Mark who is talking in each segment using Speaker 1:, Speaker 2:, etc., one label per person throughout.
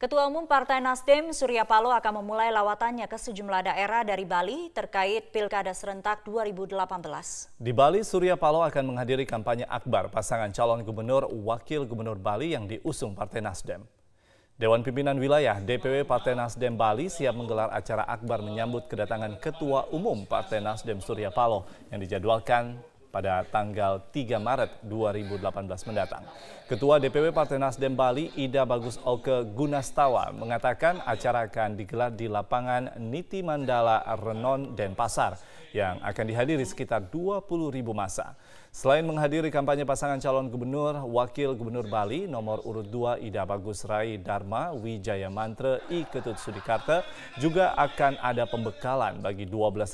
Speaker 1: Ketua Umum Partai Nasdem Surya Paloh akan memulai lawatannya ke sejumlah daerah dari Bali terkait Pilkada Serentak 2018.
Speaker 2: Di Bali, Surya Paloh akan menghadiri kampanye akbar pasangan calon gubernur wakil gubernur Bali yang diusung Partai Nasdem. Dewan Pimpinan Wilayah DPW Partai Nasdem Bali siap menggelar acara akbar menyambut kedatangan Ketua Umum Partai Nasdem Surya Paloh yang dijadwalkan pada tanggal 3 Maret 2018 mendatang. Ketua DPW Partai Nasdem Bali Ida Bagus Oke Gunastawa mengatakan acara akan digelar di lapangan Niti Mandala Renon Denpasar yang akan dihadiri sekitar 20 ribu masa. Selain menghadiri kampanye pasangan calon gubernur, wakil gubernur Bali nomor urut 2 Ida Bagus Rai Dharma Wijaya Mantra I Ketut Sudikarta juga akan ada pembekalan bagi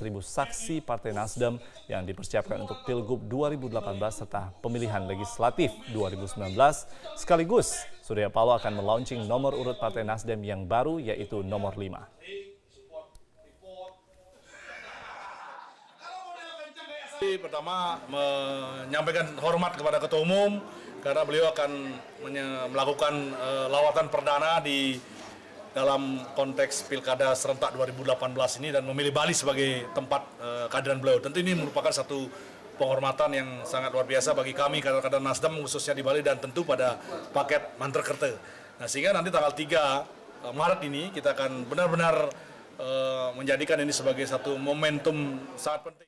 Speaker 2: ribu saksi Partai Nasdem yang dipersiapkan untuk pilgub Pilgub 2018 serta pemilihan legislatif 2019. Sekaligus, Surya Paloh akan melaunching nomor urut Partai Nasdem yang baru yaitu nomor 5. Pertama menyampaikan
Speaker 3: hormat kepada Ketua Umum karena beliau akan melakukan uh, lawatan perdana di dalam konteks Pilkada serentak 2018 ini dan memilih Bali sebagai tempat uh, kehadiran beliau. Tentu ini merupakan satu penghormatan yang sangat luar biasa bagi kami kader-kader Nasdem khususnya di Bali dan tentu pada paket Mantra Kerte. Nah, sehingga nanti tanggal 3 eh, Maret ini kita akan benar-benar uh, menjadikan ini sebagai satu momentum saat penting.